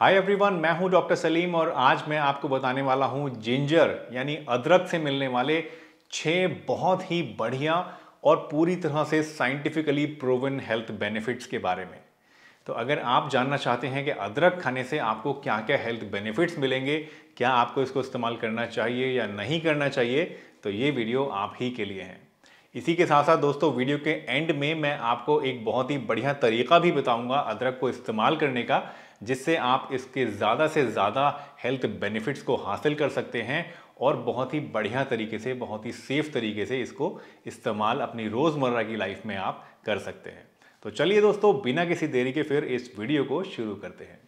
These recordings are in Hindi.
हाय एवरीवन मैं हूं डॉक्टर सलीम और आज मैं आपको बताने वाला हूं जिंजर यानी अदरक से मिलने वाले छः बहुत ही बढ़िया और पूरी तरह से साइंटिफिकली प्रूवन हेल्थ बेनिफिट्स के बारे में तो अगर आप जानना चाहते हैं कि अदरक खाने से आपको क्या क्या हेल्थ बेनिफिट्स मिलेंगे क्या आपको इसको इस्तेमाल करना चाहिए या नहीं करना चाहिए तो ये वीडियो आप ही के लिए हैं इसी के साथ साथ दोस्तों वीडियो के एंड में मैं आपको एक बहुत ही बढ़िया तरीका भी बताऊंगा अदरक को इस्तेमाल करने का जिससे आप इसके ज़्यादा से ज़्यादा हेल्थ बेनिफिट्स को हासिल कर सकते हैं और बहुत ही बढ़िया तरीके से बहुत ही सेफ तरीके से इसको इस्तेमाल अपनी रोज़मर्रा की लाइफ में आप कर सकते हैं तो चलिए दोस्तों बिना किसी देरी के फिर इस वीडियो को शुरू करते हैं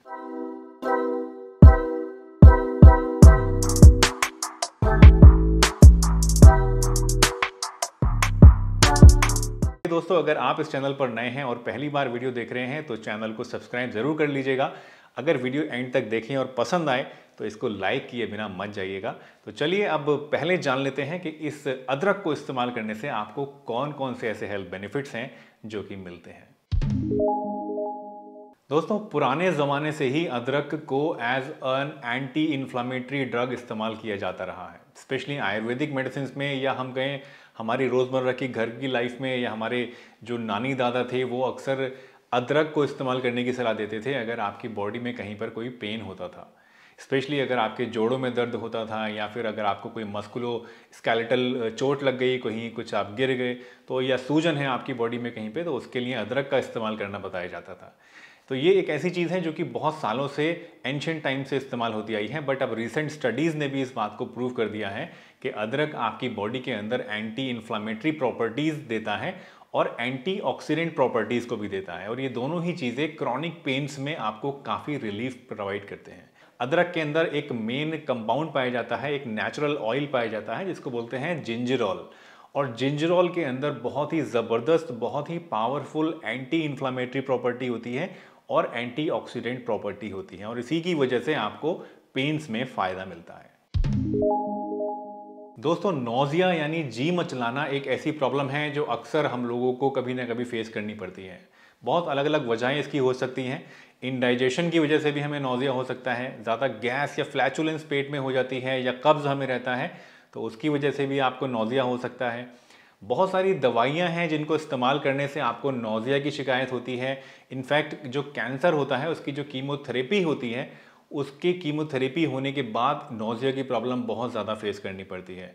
दोस्तों अगर आप इस चैनल पर नए हैं और पहली बार वीडियो देख रहे हैं तो चैनल को सब्सक्राइब जरूर कर लीजिएगा अगर वीडियो एंड तक देखें और पसंद आए तो इसको लाइक किए बिना मत जाइएगा तो चलिए अब पहले जान लेते हैं कि इस अदरक को इस्तेमाल करने से आपको कौन कौन से ऐसे हेल्थ बेनिफिट्स हैं जो कि मिलते हैं दोस्तों पुराने ज़माने से ही अदरक को as an anti inflammatory drug इस्तेमाल किया जाता रहा है स्पेशली आयुर्वेदिक मेडिसिन में या हम कहें हमारी रोज़मर्रा की घर की लाइफ में या हमारे जो नानी दादा थे वो अक्सर अदरक को इस्तेमाल करने की सलाह देते थे अगर आपकी बॉडी में कहीं पर कोई पेन होता था स्पेशली अगर आपके जोड़ों में दर्द होता था या फिर अगर आपको कोई मस्कुलो स्केलेटल चोट लग गई कहीं कुछ आप गिर गए तो या सूजन है आपकी बॉडी में कहीं पे तो उसके लिए अदरक का इस्तेमाल करना बताया जाता था तो ये एक ऐसी चीज़ है जो कि बहुत सालों से एंशेंट टाइम से इस्तेमाल होती आई है बट अब रिसेंट स्टडीज़ ने भी इस बात को प्रूव कर दिया है कि अदरक आपकी बॉडी के अंदर एंटी इन्फ्लामेटरी प्रॉपर्टीज़ देता है और एंटीऑक्सीडेंट प्रॉपर्टीज़ को भी देता है और ये दोनों ही चीज़ें क्रॉनिक पेन्स में आपको काफ़ी रिलीफ प्रोवाइड करते हैं अदरक के अंदर एक मेन कंपाउंड पाया जाता है एक नेचुरल ऑयल पाया जाता है जिसको बोलते हैं जिंजरऑल और जिंजरऑल के अंदर बहुत ही ज़बरदस्त बहुत ही पावरफुल एंटी इन्फ्लामेटरी प्रॉपर्टी होती है और एंटीऑक्सीडेंट प्रॉपर्टी होती है और इसी की वजह से आपको पेन्स में फ़ायदा मिलता है दोस्तों नोजिया यानी जी मचलाना एक ऐसी प्रॉब्लम है जो अक्सर हम लोगों को कभी ना कभी फेस करनी पड़ती है बहुत अलग अलग वजहें इसकी हो सकती हैं इनडाइजेशन की वजह से भी हमें नोजिया हो सकता है ज़्यादा गैस या फ्लैचुलेंस पेट में हो जाती है या कब्ज़ हमें रहता है तो उसकी वजह से भी आपको नोजिया हो सकता है बहुत सारी दवाइयाँ हैं जिनको इस्तेमाल करने से आपको नोज़िया की शिकायत होती है इनफैक्ट जो कैंसर होता है उसकी जो कीमोथेरेपी होती है उसके कीमोथेरेपी होने के बाद नोज़िया की प्रॉब्लम बहुत ज़्यादा फेस करनी पड़ती है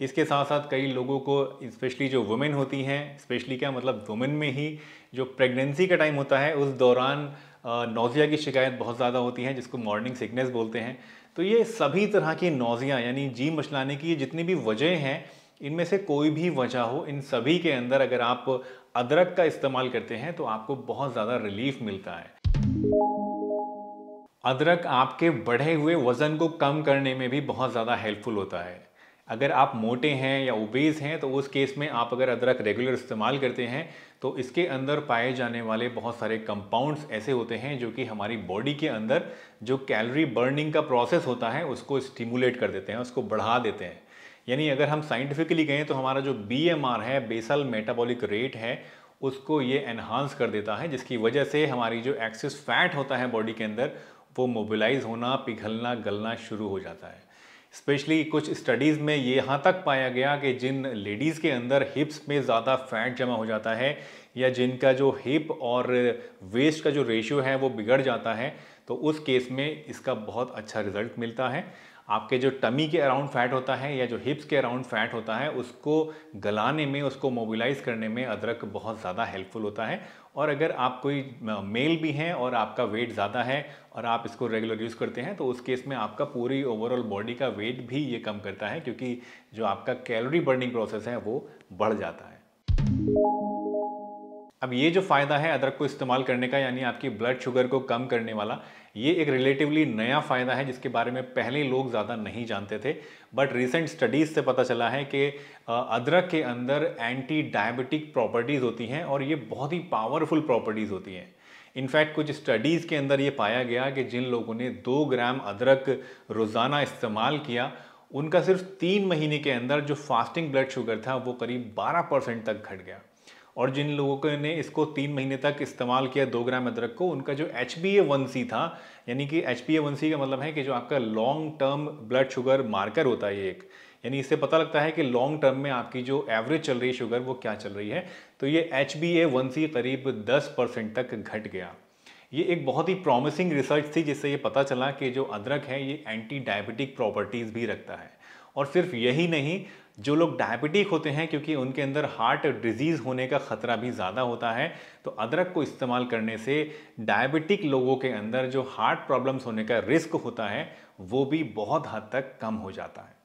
इसके साथ साथ कई लोगों को स्पेशली जो वुमेन होती हैं स्पेशली क्या मतलब वुमेन में ही जो प्रेगनेंसी का टाइम होता है उस दौरान नोज़िया की शिकायत बहुत ज़्यादा होती है जिसको मॉर्निंग सिकनेस बोलते हैं तो ये सभी तरह की नोज़िया यानी जी मछलाने की जितनी भी वजह हैं इनमें से कोई भी वजह हो इन सभी के अंदर अगर आप अदरक का इस्तेमाल करते हैं तो आपको बहुत ज़्यादा रिलीफ मिलता है अदरक आपके बढ़े हुए वज़न को कम करने में भी बहुत ज़्यादा हेल्पफुल होता है अगर आप मोटे हैं या ओबेज हैं तो उस केस में आप अगर अदरक रेगुलर इस्तेमाल करते हैं तो इसके अंदर पाए जाने वाले बहुत सारे कंपाउंड्स ऐसे होते हैं जो कि हमारी बॉडी के अंदर जो कैलोरी बर्निंग का प्रोसेस होता है उसको स्टिमुलेट कर देते हैं उसको बढ़ा देते हैं यानी अगर हम साइंटिफिकली कहें तो हमारा जो बी है बेसल मेटाबॉलिक रेट है उसको ये एनहांस कर देता है जिसकी वजह से हमारी जो एक्सेस फैट होता है बॉडी के अंदर वो मोबिलाइज होना पिघलना गलना शुरू हो जाता है स्पेशली कुछ स्टडीज़ में ये यहाँ तक पाया गया कि जिन लेडीज़ के अंदर हिप्स में ज़्यादा फैट जमा हो जाता है या जिनका जो हिप और वेस्ट का जो रेशियो है वो बिगड़ जाता है तो उस केस में इसका बहुत अच्छा रिजल्ट मिलता है आपके जो टमी के अराउंड फैट होता है या जो हिप्स के अराउंड फैट होता है उसको गलाने में उसको मोबिलाइज करने में अदरक बहुत ज़्यादा हेल्पफुल होता है और अगर आप कोई मेल भी हैं और आपका वेट ज़्यादा है और आप इसको रेगुलर यूज़ करते हैं तो उस केस में आपका पूरी ओवरऑल बॉडी का वेट भी ये कम करता है क्योंकि जो आपका कैलोरी बर्निंग प्रोसेस है वो बढ़ जाता है अब ये जो फ़ायदा है अदरक को इस्तेमाल करने का यानी आपकी ब्लड शुगर को कम करने वाला ये एक रिलेटिवली नया फ़ायदा है जिसके बारे में पहले लोग ज़्यादा नहीं जानते थे बट रिसेंट स्टडीज़ से पता चला है कि अदरक के अंदर एंटी डायबिटिक प्रॉपर्टीज़ होती हैं और ये बहुत ही पावरफुल प्रॉपर्टीज़ होती हैं इनफैक्ट कुछ स्टडीज़ के अंदर ये पाया गया कि जिन लोगों ने दो ग्राम अदरक रोज़ाना इस्तेमाल किया उनका सिर्फ तीन महीने के अंदर जो फास्टिंग ब्लड शुगर था वो करीब 12 परसेंट तक घट गया और जिन लोगों ने इसको तीन महीने तक इस्तेमाल किया दो ग्राम अदरक को उनका जो H B A one C था यानी कि H B A one C का मतलब है कि जो आपका long term blood sugar marker होता है एक यानी इससे पता लगता है कि लॉन्ग टर्म में आपकी जो एवरेज चल रही शुगर वो क्या चल रही है तो ये H B A one C करीब दस परसेंट तक घट गया ये एक बहुत ही प्रॉमिसिंग रिसर्च थी जिससे ये पता चला कि जो अदरक है ये एंटी डायबिटिक प्रॉपर्टीज़ भी रखता है और सिर्फ यही नहीं जो लोग डायबिटिक होते हैं क्योंकि उनके अंदर हार्ट डिजीज़ होने का ख़तरा भी ज़्यादा होता है तो अदरक को इस्तेमाल करने से डायबिटिक लोगों के अंदर जो हार्ट प्रॉब्लम्स होने का रिस्क होता है वो भी बहुत हद तक कम हो जाता है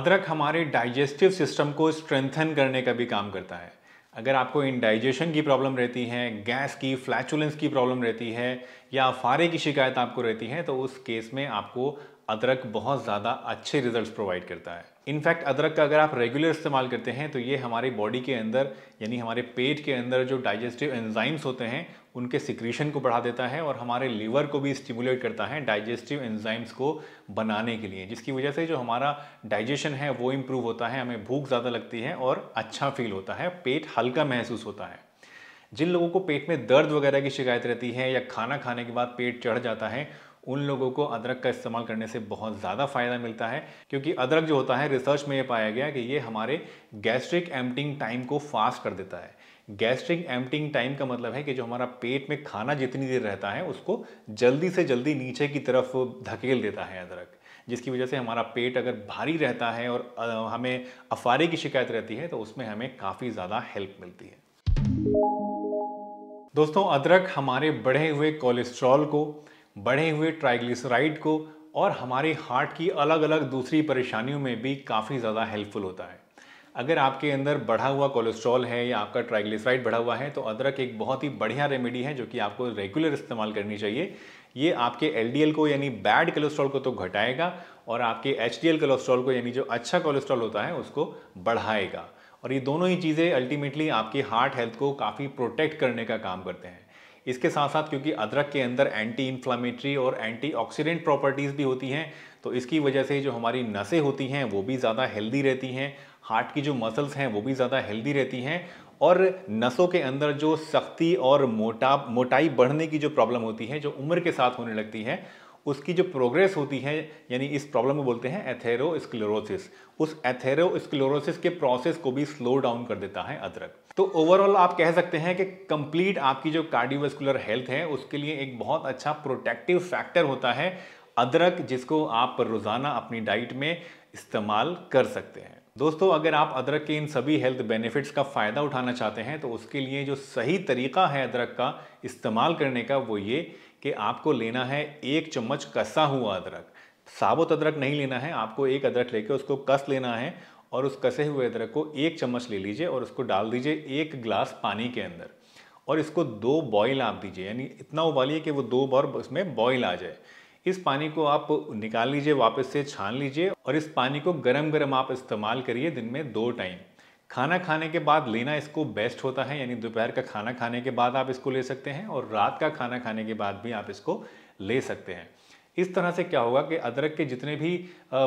अदरक हमारे डाइजेस्टिव सिस्टम को स्ट्रेंथन करने का भी काम करता है अगर आपको इनडाइजेशन की प्रॉब्लम रहती है गैस की फ्लैचुलेंस की प्रॉब्लम रहती है या फारे की शिकायत आपको रहती है तो उस केस में आपको अदरक बहुत ज़्यादा अच्छे रिजल्ट्स प्रोवाइड करता है इनफैक्ट अदरक का अगर आप रेगुलर इस्तेमाल करते हैं तो ये हमारी बॉडी के अंदर यानी हमारे पेट के अंदर जो डाइजेस्टिव एंजाइम्स होते हैं उनके सिक्रीशन को बढ़ा देता है और हमारे लीवर को भी स्टिमुलेट करता है डाइजेस्टिव एंजाइम्स को बनाने के लिए जिसकी वजह से जो हमारा डाइजेशन है वो इम्प्रूव होता है हमें भूख ज़्यादा लगती है और अच्छा फील होता है पेट हल्का महसूस होता है जिन लोगों को पेट में दर्द वगैरह की शिकायत रहती है या खाना खाने के बाद पेट चढ़ जाता है उन लोगों को अदरक का इस्तेमाल करने से बहुत ज़्यादा फ़ायदा मिलता है क्योंकि अदरक जो होता है रिसर्च में ये पाया गया कि ये हमारे गैस्ट्रिक एम्पटिंग टाइम को फास्ट कर देता है गैस्ट्रिक एम्पटिंग टाइम का मतलब है कि जो हमारा पेट में खाना जितनी देर रहता है उसको जल्दी से जल्दी नीचे की तरफ धकेल देता है अदरक जिसकी वजह से हमारा पेट अगर भारी रहता है और हमें अफारे की शिकायत रहती है तो उसमें हमें काफ़ी ज़्यादा हेल्प मिलती है दोस्तों अदरक हमारे बढ़े हुए कोलेस्ट्रॉल को बढ़े हुए ट्राइग्लिसराइड को और हमारे हार्ट की अलग अलग दूसरी परेशानियों में भी काफ़ी ज़्यादा हेल्पफुल होता है अगर आपके अंदर बढ़ा हुआ कोलेस्ट्रॉल है या आपका ट्राइग्लिसराइड बढ़ा हुआ है तो अदरक एक बहुत ही बढ़िया रेमेडी है जो कि आपको रेगुलर इस्तेमाल करनी चाहिए ये आपके एल को यानी बैड कोलेस्ट्रॉल को तो घटाएगा और आपके एच कोलेस्ट्रॉल को यानी जो अच्छा कोलेस्ट्रॉल होता है उसको बढ़ाएगा और ये दोनों ही चीज़ें अल्टीमेटली आपके हार्ट हेल्थ को काफ़ी प्रोटेक्ट करने का काम करते हैं इसके साथ साथ क्योंकि अदरक के अंदर एंटी इन्फ्लामेटरी और एंटी प्रॉपर्टीज़ भी होती हैं तो इसकी वजह से जो हमारी नसें होती हैं वो भी ज़्यादा हेल्दी रहती हैं हार्ट की जो मसल्स हैं वो भी ज़्यादा हेल्दी रहती हैं और नसों के अंदर जो सख्ती और मोटा मोटाई बढ़ने की जो प्रॉब्लम होती है जो उम्र के साथ होने लगती है उसकी जो प्रोग्रेस होती है यानी इस प्रॉब्लम को बोलते हैं एथेरोस्क्लोरोसिस उस एथेरोस्क्लोरोसिस के प्रोसेस को भी स्लो डाउन कर देता है अदरक तो ओवरऑल आप कह सकते हैं कि कंप्लीट आपकी जो कार्डियोवेस्कुलर हेल्थ है उसके लिए एक बहुत अच्छा प्रोटेक्टिव फैक्टर होता है अदरक जिसको आप रोज़ाना अपनी डाइट में इस्तेमाल कर सकते हैं दोस्तों अगर आप अदरक के इन सभी हेल्थ बेनिफिट्स का फ़ायदा उठाना चाहते हैं तो उसके लिए जो सही तरीका है अदरक का इस्तेमाल करने का वो ये कि आपको लेना है एक चम्मच कसा हुआ अदरक साबुत अदरक नहीं लेना है आपको एक अदरक लेके उसको कस लेना है और उस कसे हुए अदरक को एक चम्मच ले लीजिए और उसको डाल दीजिए एक ग्लास पानी के अंदर और इसको दो बॉईल आप दीजिए यानी इतना उबालिए कि वो दो बार उसमें बॉईल आ जाए इस पानी को आप निकाल लीजिए वापस से छान लीजिए और इस पानी को गरम गरम आप इस्तेमाल करिए दिन में दो टाइम खाना खाने के बाद लेना इसको बेस्ट होता है यानी दोपहर का खाना खाने के बाद आप इसको ले सकते हैं और रात का खाना खाने के बाद भी आप इसको ले सकते हैं इस तरह से क्या होगा कि अदरक के जितने भी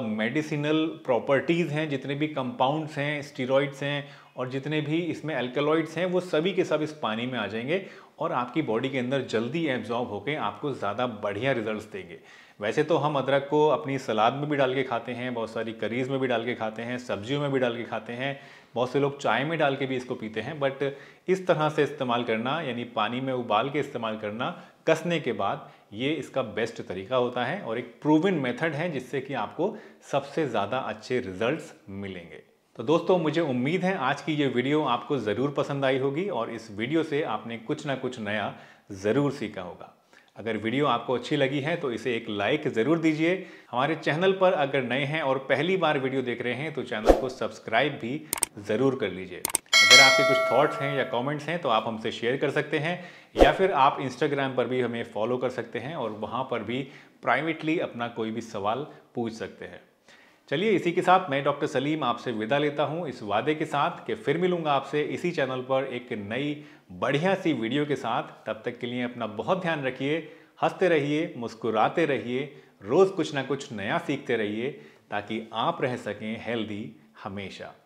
मेडिसिनल प्रॉपर्टीज़ हैं जितने भी कंपाउंड्स हैं स्टीरोइड्स हैं और जितने भी इसमें एल्कलॉइड्स हैं वो सभी के सब इस पानी में आ जाएंगे और आपकी बॉडी के अंदर जल्दी एब्जॉर्ब होकर आपको ज़्यादा बढ़िया रिजल्ट्स देंगे वैसे तो हम अदरक को अपनी सलाद में भी डाल के खाते हैं बहुत सारी करीज में भी डाल के खाते हैं सब्जियों में भी डाल के खाते हैं बहुत से लोग चाय में डाल के भी इसको पीते हैं बट इस तरह से इस्तेमाल करना यानी पानी में उबाल के इस्तेमाल करना कसने के बाद ये इसका बेस्ट तरीका होता है और एक इन मेथड है जिससे कि आपको सबसे ज़्यादा अच्छे रिजल्ट्स मिलेंगे तो दोस्तों मुझे उम्मीद है आज की ये वीडियो आपको ज़रूर पसंद आई होगी और इस वीडियो से आपने कुछ ना कुछ नया ज़रूर सीखा होगा अगर वीडियो आपको अच्छी लगी है तो इसे एक लाइक ज़रूर दीजिए हमारे चैनल पर अगर नए हैं और पहली बार वीडियो देख रहे हैं तो चैनल को सब्सक्राइब भी ज़रूर कर लीजिए अगर आपके कुछ थॉट्स हैं या कमेंट्स हैं तो आप हमसे शेयर कर सकते हैं या फिर आप इंस्टाग्राम पर भी हमें फॉलो कर सकते हैं और वहाँ पर भी प्राइवेटली अपना कोई भी सवाल पूछ सकते हैं चलिए इसी के साथ मैं डॉक्टर सलीम आपसे विदा लेता हूँ इस वादे के साथ कि फिर मिलूंगा आपसे इसी चैनल पर एक नई बढ़िया सी वीडियो के साथ तब तक के लिए अपना बहुत ध्यान रखिए हंसते रहिए मुस्कुराते रहिए रोज़ कुछ ना कुछ नया सीखते रहिए ताकि आप रह सकें हेल्दी हमेशा